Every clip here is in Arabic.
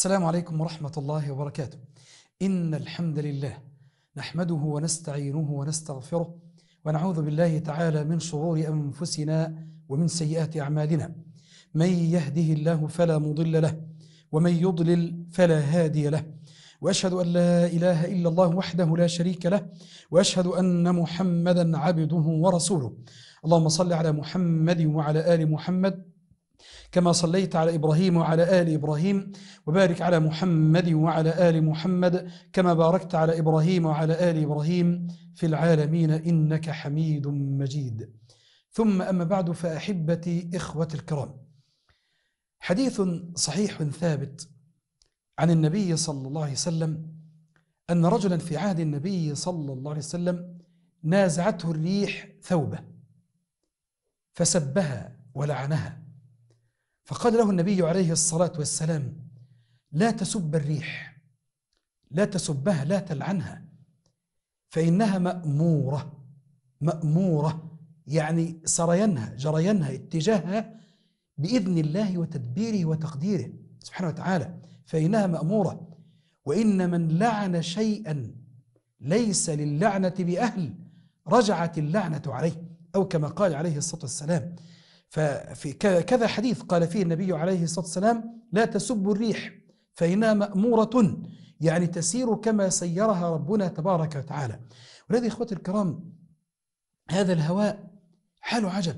السلام عليكم ورحمة الله وبركاته. إن الحمد لله نحمده ونستعينه ونستغفره ونعوذ بالله تعالى من شرور أنفسنا ومن سيئات أعمالنا. من يهده الله فلا مضل له ومن يضلل فلا هادي له. واشهد ان لا اله الا الله وحده لا شريك له واشهد ان محمدا عبده ورسوله اللهم صل على محمد وعلى ال محمد كما صليت على ابراهيم وعلى ال ابراهيم وبارك على محمد وعلى ال محمد كما باركت على ابراهيم وعلى ال ابراهيم في العالمين انك حميد مجيد. ثم اما بعد فاحبتي اخوتي الكرام. حديث صحيح ثابت عن النبي صلى الله عليه وسلم ان رجلا في عهد النبي صلى الله عليه وسلم نازعته الريح ثوبه فسبها ولعنها فقال له النبي عليه الصلاة والسلام لا تسب الريح لا تسبها لا تلعنها فإنها مأمورة مأمورة يعني سريانها جريانها اتجاهها بإذن الله وتدبيره وتقديره سبحانه وتعالى فإنها مأمورة وإن من لعن شيئا ليس للعنة بأهل رجعت اللعنة عليه أو كما قال عليه الصلاة والسلام ففي كذا حديث قال فيه النبي عليه الصلاة والسلام لا تسبوا الريح فإنها مأمورة يعني تسير كما سيرها ربنا تبارك وتعالى ولذي إخوتي الكرام هذا الهواء حاله عجب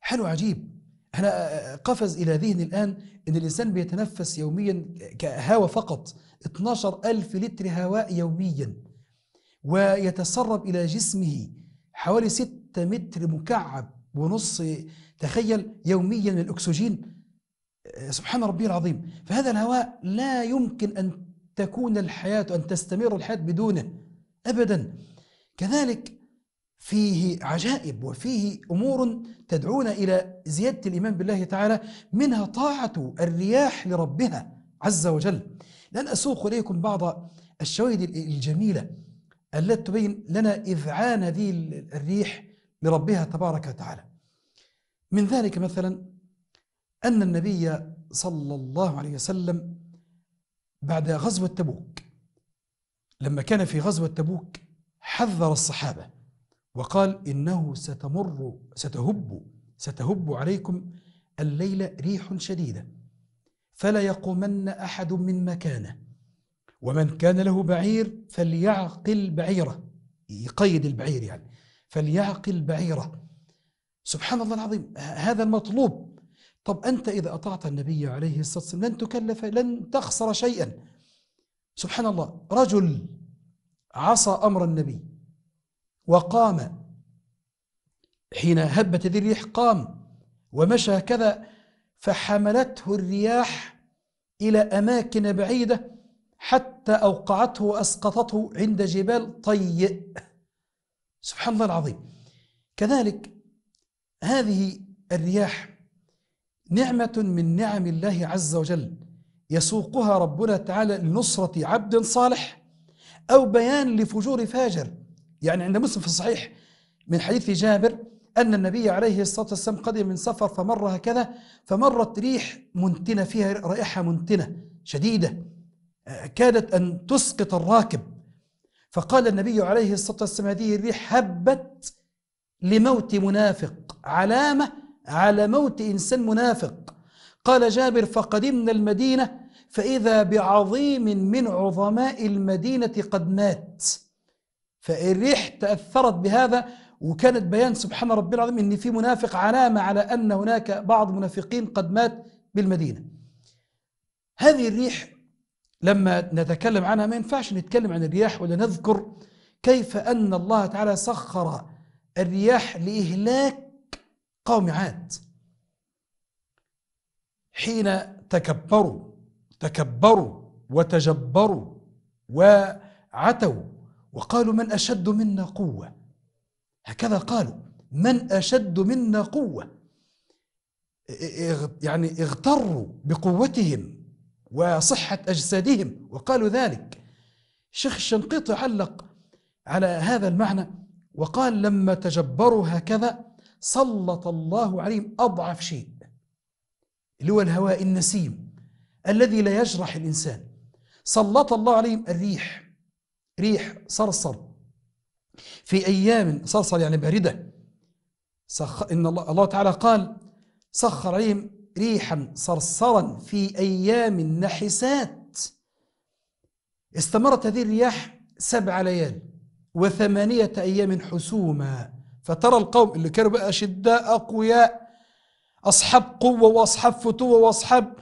حاله عجيب أنا قفز إلى ذهني الآن أن الإنسان بيتنفس يوميا كهواء فقط 12 ألف لتر هواء يوميا ويتسرب إلى جسمه حوالي 6 متر مكعب ونص تخيل يوميا من الأكسجين آه، سبحان ربي العظيم فهذا الهواء لا يمكن أن تكون الحياة أن تستمر الحياة بدونه أبدا كذلك فيه عجائب وفيه أمور تدعونا إلى زيادة الإيمان بالله تعالى منها طاعة الرياح لربها عز وجل لن أسوق إليكم بعض الشواهد الجميلة التي تبين لنا إذعان هذه الريح لربها تبارك وتعالى من ذلك مثلا أن النبي صلى الله عليه وسلم بعد غزوة تبوك لما كان في غزوة تبوك حذر الصحابة وقال إنه ستمر ستهب ستهب عليكم الليلة ريح شديدة فلا يقومن أحد من مكانه ومن كان له بعير فليعقل بعيره يقيد البعير يعني فليعقل بعيره سبحان الله العظيم هذا المطلوب طب أنت إذا أطعت النبي عليه الصلاة والسلام لن تكلف لن تخسر شيئا سبحان الله رجل عصى أمر النبي وقام حين هبت ذي الريح قام ومشى كذا فحملته الرياح إلى أماكن بعيدة حتى أوقعته وأسقطته عند جبال طيئ سبحان الله العظيم كذلك هذه الرياح نعمة من نعم الله عز وجل يسوقها ربنا تعالى لنصرة عبد صالح أو بيان لفجور فاجر يعني عند مسلم في الصحيح من حديث جابر أن النبي عليه الصلاة والسلام قدم من سفر فمر هكذا فمرت ريح منتنة فيها رائحة منتنة شديدة آه، كادت أن تسقط الراكب فقال النبي عليه الصلاة والسلام هذه الريح هبت لموت منافق علامة على موت إنسان منافق قال جابر فقدمنا المدينة فإذا بعظيم من عظماء المدينة قد مات فالريح تأثرت بهذا وكانت بيان سبحان ربي العظيم ان في منافق علامه على ان هناك بعض منافقين قد مات بالمدينه. هذه الريح لما نتكلم عنها ما ينفعش نتكلم عن الرياح ولا نذكر كيف أن الله تعالى سخر الرياح لإهلاك قوم عاد حين تكبروا تكبروا وتجبروا وعتوا وقالوا من أشد منا قوة هكذا قالوا من أشد منا قوة يعني اغتروا بقوتهم وصحة أجسادهم وقالوا ذلك شيخ الشنقيطي علق على هذا المعنى وقال لما تجبروا هكذا سلط الله عليهم أضعف شيء اللي هو الهواء النسيم الذي لا يجرح الإنسان سلط الله عليهم الريح ريح صرصر في أيام صرصر يعني باردة سخ إن الله, الله تعالى قال سخر عليهم ريحا صرصرا في أيام نحسات استمرت هذه الرياح سبع ليال وثمانية أيام حسوما فترى القوم اللي كانوا بقى اشداء أقوياء أصحاب قوة وأصحاب فتوة وأصحاب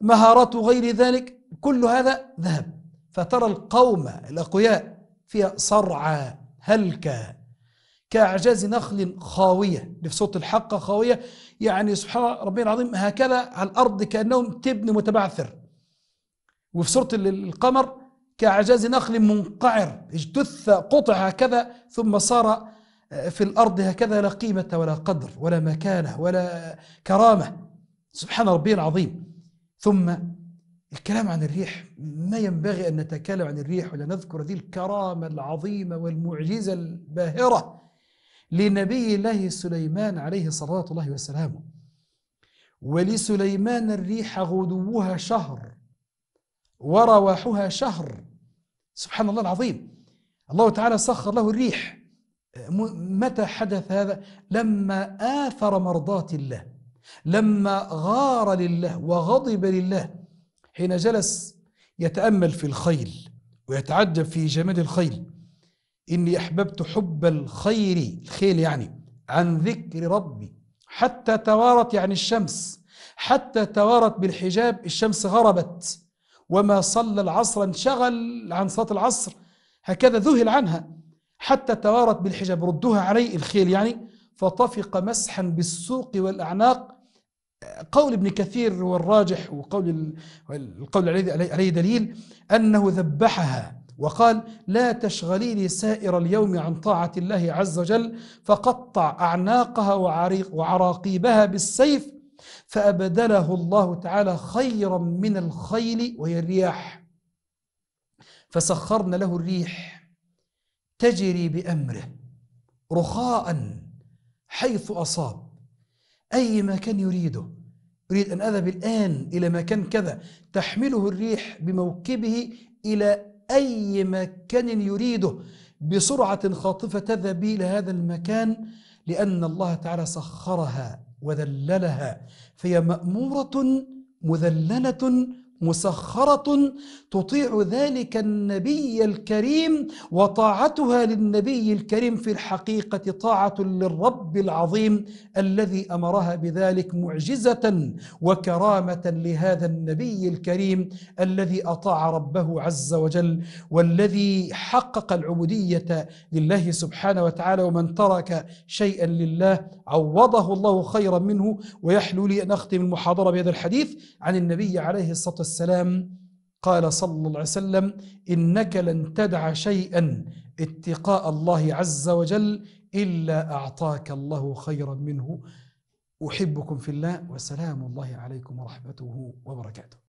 مهارات وغير ذلك كل هذا ذهب فترى القوم الأقوياء فيها صرعى هلكا كأعجاز نخل خاوية دي في صوت الحقة خاوية يعني سبحان الله ربنا العظيم هكذا على الأرض كأنهم تبن متبعثر وفي سورة القمر كإعجاز نخل منقعر اجتث قطع هكذا ثم صار آه، في الأرض هكذا لا قيمة ولا قدر ولا مكانة ولا كرامة سبحان ربي العظيم ثم الكلام عن الريح ما ينبغي أن نتكلم عن الريح ولا نذكر هذه الكرامة العظيمة والمعجزة الباهرة لنبي الله سليمان عليه الصلاة الله وسلامه ولسليمان الريح غدوها شهر ورواحها شهر سبحان الله العظيم الله تعالى سخر له الريح متى حدث هذا لما آثر مرضاة الله لما غار لله وغضب لله حين جلس يتأمل في الخيل ويتعجب في جمال الخيل إني أحببت حب الخير الخيل يعني عن ذكر ربي حتى توارت يعني الشمس حتى توارت بالحجاب الشمس غربت وما صلى العصر انشغل عن صلاة العصر هكذا ذهل عنها حتى توارت بالحجاب ردوها علي الخيل يعني فطفق مسحا بالسوق والأعناق قول ابن كثير والراجح وقول القول عليه دليل أنه ذبحها وقال لا تشغليني سائر اليوم عن طاعة الله عز وجل فقطع أعناقها وعريق وعراقيبها بالسيف فأبدله الله تعالى خيرا من الخيل وهي الرياح فسخرنا له الريح تجري بأمره رخاء حيث أصاب أي مكان يريده يريد أن أذهب الآن إلى مكان كذا تحمله الريح بموكبه إلى أي مكان يريده بسرعة خاطفة تذهب إلى هذا المكان لأن الله تعالى سخرها وذللها فهي مأمورة مذللة مسخرة تطيع ذلك النبي الكريم وطاعتها للنبي الكريم في الحقيقة طاعة للرب العظيم الذي أمرها بذلك معجزة وكرامة لهذا النبي الكريم الذي أطاع ربه عز وجل والذي حقق العبودية لله سبحانه وتعالى ومن ترك شيئا لله عوضه الله خيرا منه ويحلو لي أن أختم المحاضرة بهذا الحديث عن النبي عليه الصلاة والسلام والسلام قال صلى الله عليه وسلم إنك لن تدع شيئا اتقاء الله عز وجل إلا أعطاك الله خيرا منه أحبكم في الله وسلام الله عليكم ورحمته وبركاته